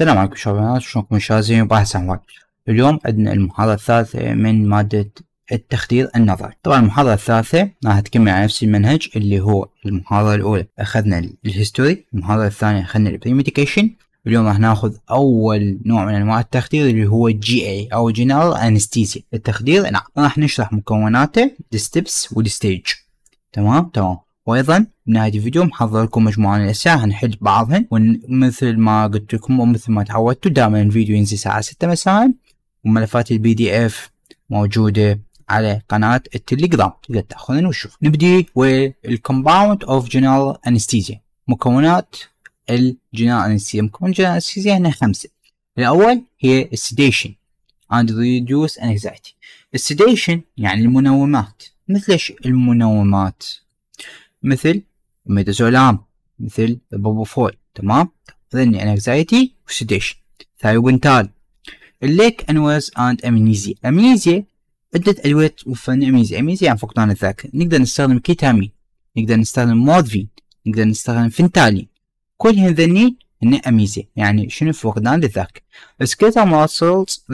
السلام عليكم شباب شلونكم شازين وباحث عن اليوم عندنا المحاضرة الثالثة من مادة التخدير النظري طبعا المحاضرة الثالثة راح تكمل على نفس المنهج اللي هو المحاضرة الأولى أخذنا الهيستوري المحاضرة الثانية أخذنا البريميديكيشن اليوم راح ناخذ أول نوع من أنواع التخدير اللي هو جي اي أو جنرال أنستيسيا التخدير نعم راح نشرح مكوناته الستبس والستيج تمام تمام وايضا بنهايه الفيديو محضر لكم مجموعه من الاشياء هنحل بعضهن ومثل ما قلت لكم ومثل ما تعودتوا دائما الفيديو ينزل الساعه 6 مساء وملفات البي دي اف موجوده على قناة التليجرام تقدر تأخذن وتشوف نبدي والكومباوند اوف جنرال انستيزيا مكونات الجنرال انستيزيا مكونات الجنرال انستيزيا هنا خمسة الأول هي السيديشن اند ريدوس انكزايتي السيديشن يعني المنومات مثل ايش المنومات مثل ميتازولام مثل البوبوفول تمام ذني انكزايتي وسديش ثايوبنتال الليك انوز اند امنيزيا امنيزيا عدة ادوية وفن امنيزيا امنيزيا يعني فقدان الذاكرة نقدر نستخدم كيتامين نقدر نستخدم مودفين نقدر نستخدم فنتالين كل هذني هن امنيزيا يعني شنو فقدان للذاكرة سكيتا ماسلز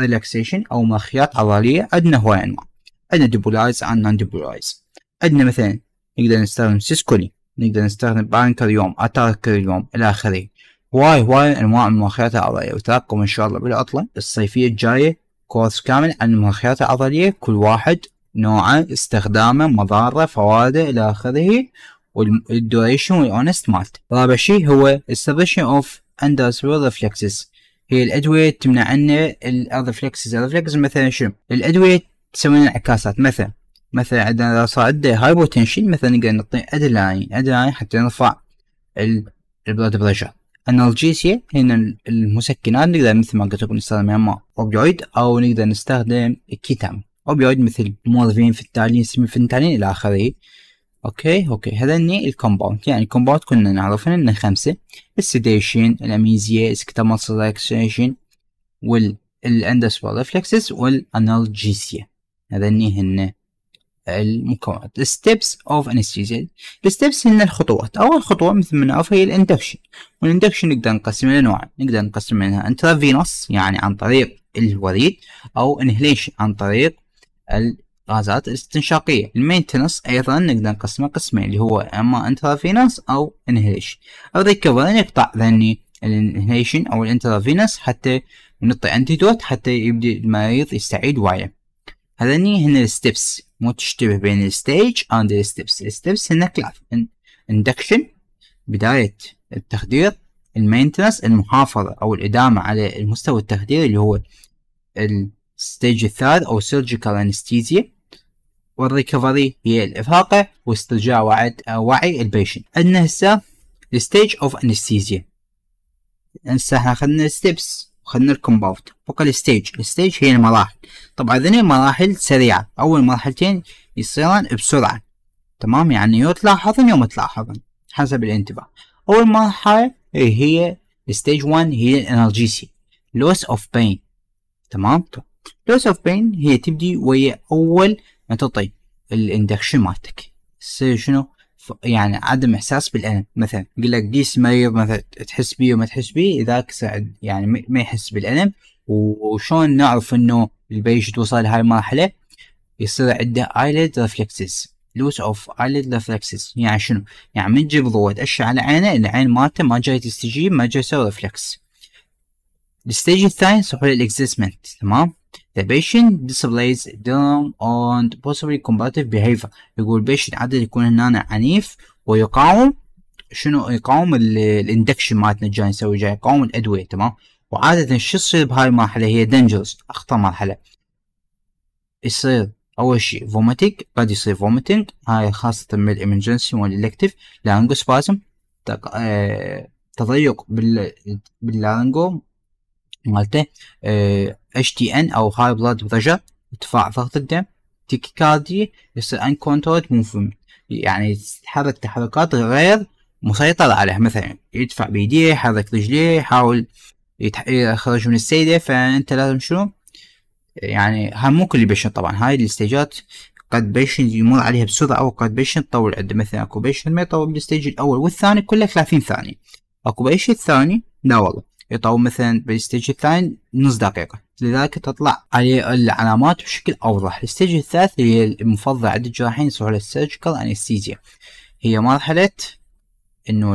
ريلاكسيشن او مخيات عضلية عندنا هواي انواع عندنا ديبولايز عندنا نون ديبولايز عندنا مثلا نقدر نستخدم سيسكولي نقدر نستخدم بانكر يوم اتاك يوم الى اخره هواي هواي انواع من المؤخرات العضليه وتلقوا ان شاء الله بالعطله الصيفيه الجايه كورس كامل عن المؤخرات العضليه كل واحد نوعه استخدامه مضاره فوائده الى اخره والدوريشن والاونست مالت رابع شيء هو استبشن اوف ويل ريفلكسز هي الادويه تمنع عنا الريفلكسز الريفلكس مثلا شنو الادويه تسوي لنا انعكاسات مثلا مثلا عندنا اذا صار عندنا هايبوتنشن مثلا نقدر نعطي ادلاين ادلاين حتى نرفع البلاد بريشر انالجيسيا هنا المسكنات نقدر مثل ما قلت لكم نستخدم اما اوبيويد او نقدر نستخدم كيتام اوبيويد مثل مورفين في التالي الى اخره اوكي اوكي هذني الكومباوند يعني الكومباوند كنا نعرف انه خمسه السيديشن الاميزيا اسكتامال سلاكسيشن والاندسبول ريفلكسس والانالجيسيا هذني هن المكونات الستبس اوف انستيزيا الستبس هن الخطوات اول خطوه مثل ما نعرف هي الاندكشن والاندكشن نقدر نقسمها لنوعين نقدر نقسم منها انترافينوس يعني عن طريق الوريد او انهليشن عن طريق الغازات الاستنشاقيه المينتنس ايضا نقدر نقسمه قسمين اللي هو اما انترافينوس او انهليشن اذكر ان يقطع ذني الانهليشن او الانترافينوس حتى نعطي انتيدوت حتى يبدي المريض يستعيد وعيه هذني هنا الستبس مو تشتبه بين الستيج اند الستبس الستبس هنا كلاف اندكشن بداية التخدير المينتنس المحافظة او الادامة على المستوى التخدير اللي هو الستيج الثالث او سيرجيكال انستيزيا والريكفري هي الافاقة واسترجاع آه، وعي البيشن عندنا هسه الستيج اوف انستيزيا هسه احنا اخذنا الستبس وخذنا الكومباوند بقى الستيج الستيج هي المراحل طبعا ذني مراحل سريعة أول مرحلتين يصيران بسرعة تمام يعني يو تلاحظن يوم تلاحظن حسب الانتباه أول مرحلة هي الستيج 1 هي الانرجيسي لوس اوف بين تمام لوس اوف بين هي تبدي ويا أول ما تعطي الاندكشن مالتك تصير شنو يعني عدم احساس بالالم مثلا يقول لك قيس مريض مثلا تحس بيه وما تحس بيه ذاك يعني ما يحس بالالم وشون نعرف انه البيشنت وصل لهاي المرحله يصير عنده ايليد ريفلكسز لوس اوف ايليد ريفلكسز يعني شنو؟ يعني من تجيب ضوء تاشر على عينه العين مالته ما جاي تستجيب ما جاي يسوي ريفلكس الستيج الثاني سهولة الاكزيسمنت تمام؟ The patient displays dumb and possibly combative behavior يقول patient عادة يكون هنا عنيف ويقاوم شنو يقاوم الاندكشن مالتنا جاي نسوي جاي يقاوم الادويه تمام وعادة شو يصير بهاي المرحلة هي dangerous أخطر مرحلة يصير أول شيء vomiting قد يصير vomiting هاي خاصة الامرجنسي والإلكتيف لانجو سبازم تضيق بال... مالته اتش تي ان او هاي بلاد بريشر ارتفاع ضغط الدم تيكيكاردي يصير ان كونترول موفمنت يعني يتحرك تحركات غير مسيطر عليه مثلا يدفع بيديه يحرك رجليه يحاول يخرج من السيدة فانت لازم شنو يعني هاي مو كل بيشن طبعا هاي الاستيجات قد بيشن يمر عليها بسرعة قد بيشن تطول عنده مثلا اكو بيشن ما يطول بالستيج الاول والثاني كله ثلاثين ثانية اكو بيشن الثاني لا والله يطول مثلا بالستيج الثاني نص دقيقة لذلك تطلع عليه العلامات بشكل أوضح الستيج الثالث هي المفضل عند الجراحين يسموها السيرجيكال أنستيزيا هي مرحلة إنه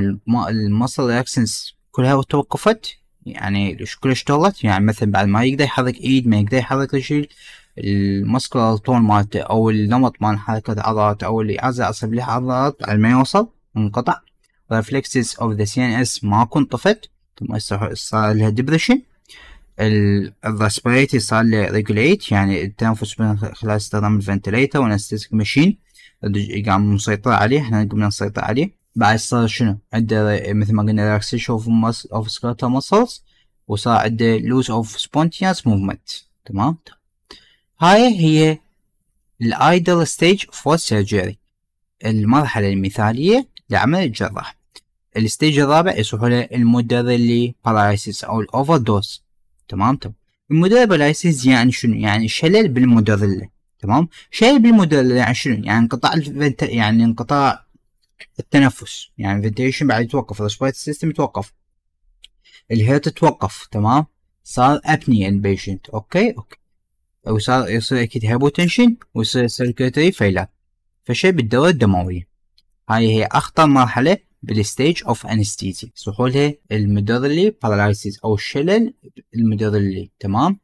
المصل ريلاكسنس كلها توقفت يعني كلها اشتغلت يعني مثلا بعد ما يقدر يحرك ايد ما يقدر يحرك شيء المسكولار تون مالته او النمط مال حركة العضلات او عصب له عضلات على ما يوصل انقطع ريفلكسز اوف ذا سي ان اس ما كنت طفت صار لها ديبريشن الراسبريتي صار له ريجوليت يعني التنفس من خلال استخدام الفنتليتر والانستيسك ماشين قام مسيطر عليه احنا قمنا نسيطر عليه بعد صار شنو عنده مثل ما قلنا ريلاكسيشن اوف اوف سكرتال مسلز وصار عنده لوس اوف سبونتينس موفمنت تمام هاي هي الايدل ستيج فور سيرجري المرحلة المثالية لعمل الجراح الستيج الرابع يصبح له اللي بارايسيس او الاوفر دوز تمام تمام طيب. المدر بارايسيس يعني شنو يعني شلل بالمدرلة تمام شلل بالمدرلة يعني شنو يعني انقطاع الفنت... يعني انقطاع التنفس يعني ventilation بعد يتوقف الريسبيرت سيستم يتوقف الهيرت توقف تمام صار ابني البيشنت يعني اوكي اوكي او صار يصير اكيد هيبوتنشن ويصير سيركيتري فيلر فشل بالدورة الدموية هاي هي اخطر مرحلة بالستيج اوف انستيزي سحولها المدرلي بارالايسيس او الشلل المدرلي تمام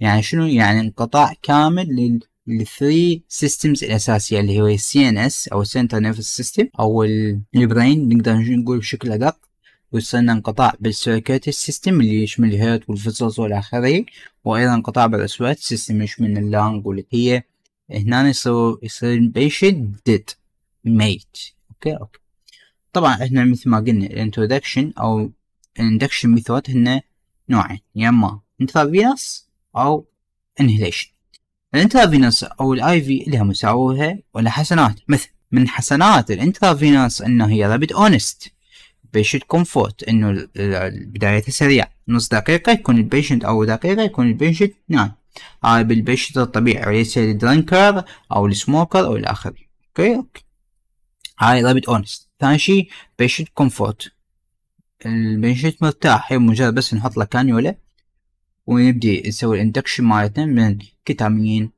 يعني شنو يعني انقطاع كامل لل الثري سيستمز الاساسيه اللي هو السي ان اس او السنتر نيرفس سيستم او البرين نقدر نقول بشكل ادق وصلنا انقطاع بالسيركيت سيستم اللي يشمل الهيرت والفصل والى اخره وايضا انقطاع بالاصوات سيستم يشمل اللانج واللي هي هنا يصير يصير بيشن ديد ميت اوكي اوكي طبعا احنا مثل ما قلنا الانترودكشن او الاندكشن ميثود هن نوعين يا اما انترافينس او انهيليشن الانترافينس او الاي في لها مساوئها ولا حسنات مثل من حسنات الانترافينس انه هي رابد اونست بيشنت كومفورت انه البداية سريعة نص دقيقة يكون البيشنت او دقيقة يكون البيشنت نايم هاي بالبيشنت الطبيعي وليس الدرنكر او السموكر او الاخر اوكي اوكي هاي رابد اونست ثاني شي بيشنت كومفورت البيشنت مرتاح هي مجرد بس نحط له كانيولا ونبدي نسوي الاندكشن مالتنا من كتامين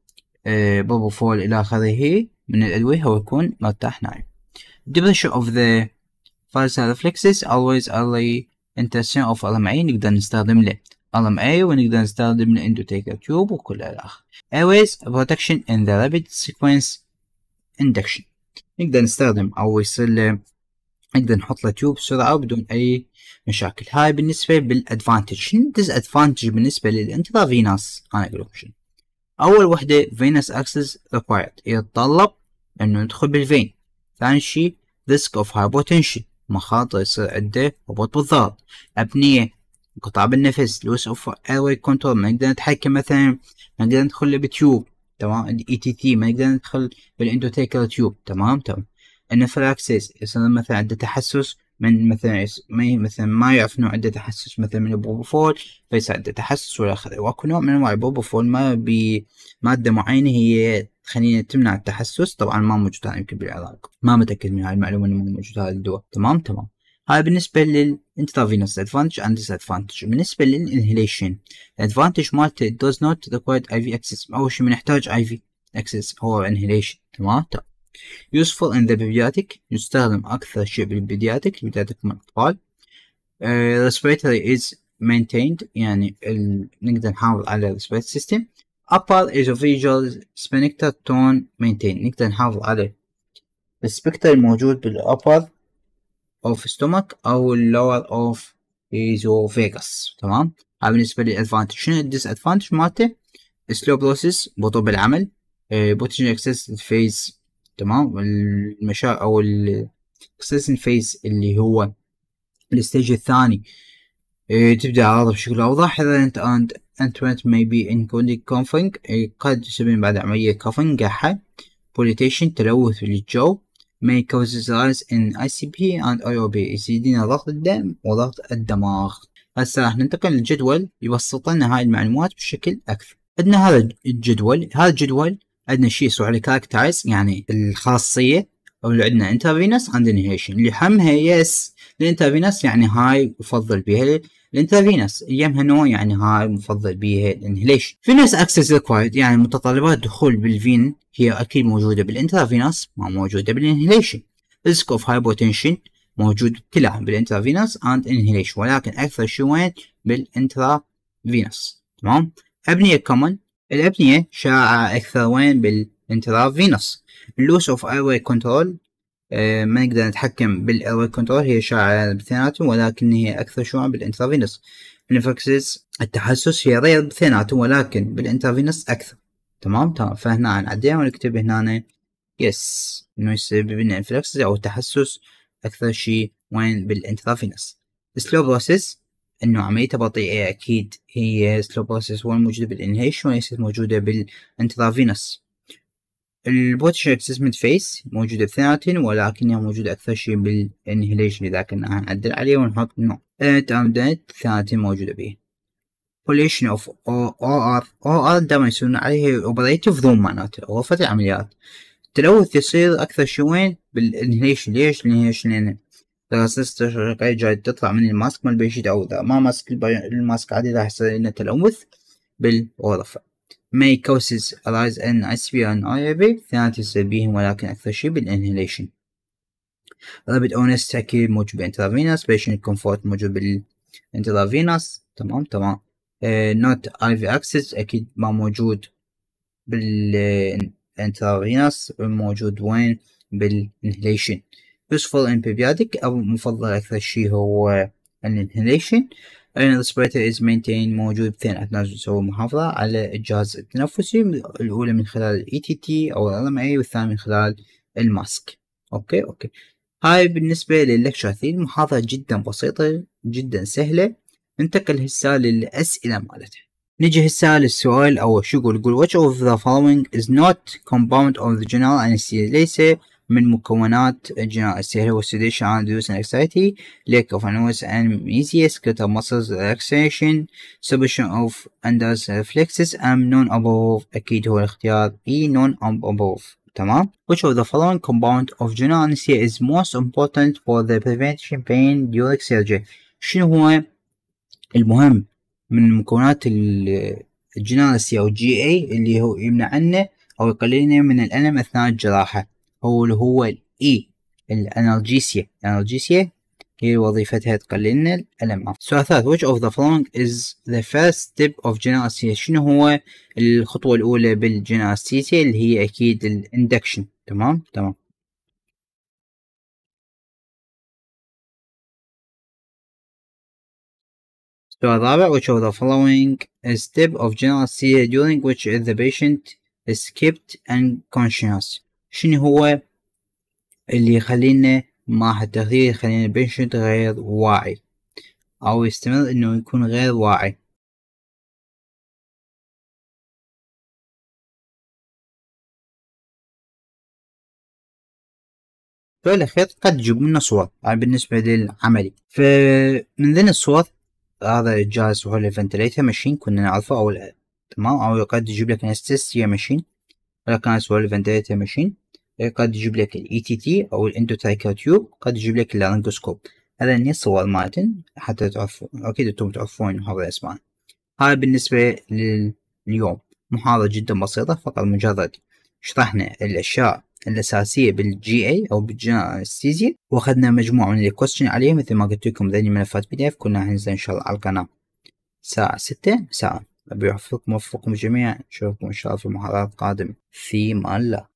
بوبو فول الى اخره من الادويه هو يكون مرتاح نايم depression of the facial reflexes always early intersection of RMA نقدر نستخدم له RMA ونقدر نستخدم له endotaker tube وكل الاخر always protection in the rapid sequence induction نقدر نستخدم او يصير له نقدر نحط له تيوب بسرعه بدون اي مشاكل هاي بالنسبه بالادفانتج شنو الديز ادفانتج بالنسبه للانتظار فيناس انا اقول لكم شنو اول وحده فينس اكسس ريكوايرد يتطلب انه ندخل بالفين ثاني شيء ريسك اوف هاي بوتنشن مخاطر يصير عنده هبوط بالضغط ابنيه انقطاع بالنفس لوس اوف ايروي كنترول ما نقدر نتحكم مثلا ما نقدر ندخل بتيوب تمام الاي تي e تي ما نقدر ندخل بالاندوتيكال تيوب تمام تمام الانفلاكسيس يصير مثلا عنده تحسس من مثلا ما مثلا ما يعرف انه عنده تحسس مثلا من البروبوفول فيصير عنده تحسس ولا اخره واكو نوع من انواع البروبوفول ما بماده معينه هي خلينا تمنع التحسس طبعا ما موجود يمكن بالعراق ما متاكد من هاي المعلومه انه موجود هذا الدواء تمام تمام هاي بالنسبة advantage and disadvantage بالنسبة inhalation. الادفانتج مالته does not require IV access أول شيء بنحتاج IV access هو inhalation تمام useful in the pediatric يستخدم أكثر شيء بالبيدياتيك البيدياتيك من الأطفال The uh, respiratory is maintained يعني ال... نقدر نحافظ على respiratory system upper esophageal sphincter tone maintained نقدر نحافظ على السبكتر الموجود بالأبر اوف ستومك او اللور اوف ايزوفيجاس تمام هاي بالنسبه للادفانتج شنو الديس ادفانتج مالته سلو بروسيس بطء بالعمل بوتنشال اكسس فيز تمام المشا او الاكسس فيز اللي هو الستيج الثاني آه، تبدا عرض بشكل اوضح اذا انت انت انت انت maybe including coughing آه، قد تسبب بعد عمليه coughing قحه بوليتيشن تلوث في الجو may cause rise in ICP and IOB يزيدنا ضغط الدم وضغط الدماغ هسه راح ننتقل للجدول يبسط لنا هاي المعلومات بشكل أكثر عندنا هذا الجدول هذا الجدول عندنا شيء يسوى عليه كاركترايز يعني الخاصية أو اللي عندنا انترفينس اند انهيشن اللي حمها يس الانترفينس يعني هاي يفضل بها الانترفينس ايامها نو يعني هاي مفضل بيها الانهليشن فينس اكسس ريكوايرد يعني متطلبات دخول بالفين هي اكيد موجوده بالانترافينوس ما موجوده بالانهيليشن ريسك اوف هايبوتنشن موجود كلها بالانترافينوس اند انهيليشن ولكن اكثر شيء وين بالانترافينوس تمام ابنيه كومن الابنيه شائعه اكثر وين بالانترافينوس اللوس اوف ايرواي كنترول آه، ما نقدر نتحكم بالايرور كنترول هي شائعة بثيناتهم ولكن هي أكثر شيوعا بالانترافينس بالانفكسس التحسس هي غير بثيناتهم ولكن بالانترافينس أكثر تمام تمام فهنا نعديها ونكتب هنا يس إنه يسبب لنا انفلكسس أو تحسس أكثر شيء وين بالانترافينس سلو بروسس انه عمليته بطيئه اكيد هي سلو بروسس هو الموجوده بالانهيشن وليست موجوده بالانترافينس البوتش اكسسمنت فيس موجودة بثنتين ولكنها موجودة أكثر شيء بالانهيليشن إذا كنا نعدل عليه ونحط نوع تايم ديت ثنتين موجودة به بوليشن اوف او ار او ار دائما يسوون عليه اوبريتيف ذوم معناته غرفة العمليات التلوث يصير أكثر شيء وين بالانهيليشن ليش؟ لأن الرصاص الشرقية جاي تطلع من الماسك مال بيشيت أو إذا ما ماسك الماسك عادي راح يصير لنا تلوث بالغرفة ارايز ان اس بي ان اي IAB اثنان يسبيهم ولكن أكثر شيء بالانهيليشن رابد اونس تأكيد موجود بالانترافينوس بيشن كومفورت موجود بالانترافينوس تمام تمام نوت اي في اكسس اكيد ما موجود بالانترافينوس موجود وين بالانهيليشن يوسفول ان بيبياديك او مفضل اكثر شيء هو الانهيليشن Arena سبريتر إز مينتين موجود بثين أثناء سوى محافظة على الجهاز التنفسي الأولى من خلال تي ETT أو ال أي والثانية من خلال الماسك أوكي أوكي هاي بالنسبة لللكشر 3 محاضرة جدا بسيطة جدا سهلة ننتقل هسه للأسئلة مالتها نجي هسه للسؤال أول شو يقول يقول which of the following is not compound of the general anesthesia ليس من مكونات الجنائز هو sedation and reduce anxiety lack of awareness amnesia skeletal muscles relaxation suppression of endless reflexes and non above أكيد هو الاختيار E non above تمام which of the following compound of general anesthesia is most important for the prevention pain during surgery شنو هو المهم من مكونات الجنالسي او الجي اي اللي هو يمنع عنه او يقللنا من الالم اثناء الجراحه هو اللي هو الاي الانالجيسيا الانالجيسيا هي وظيفتها تقلل لنا الألم السؤال ثالث which of the following is the first step of general anesthesia شنو هو الخطوة الأولى بالجنرال anesthesia اللي هي أكيد الاندكشن تمام تمام سؤال رابع which of the following is step of general anesthesia during which the patient is kept unconscious شنو هو اللي يخلينا مع هالتغيير يخلينا البيشنت غير واعي أو يستمر إنه يكون غير واعي فالأخير قد تجيب لنا صور يعني بالنسبة للعملي فمن ذن الصور هذا الجهاز هو الفنتليتر ماشين كنا نعرفه أو تمام أو قد يجيب لك انستيسيا ماشين كانت هو فانديتا ماشين إيه، قد يجيب لك الاي تي e تي او الاندوتايكا تيوب قد يجيب لك اللارنجوسكوب هذا يعني الصور مالتن حتى تعرفوا اكيد انتم تعرفون هذا الاسماء هاي بالنسبة لليوم محاضرة جدا بسيطة فقط مجرد شرحنا الأشياء الأساسية بالجي اي أو بالجنرالستيزيا وأخذنا مجموعة من الكوستشن عليه مثل ما قلت لكم ملفات بي دي اف كنا هنزل إن شاء الله على القناة الساعة ستة ساعة ربي يوفقكم ويوفقكم جميعا نشوفكم إن شاء الله في محاضرات قادمة في أمان الله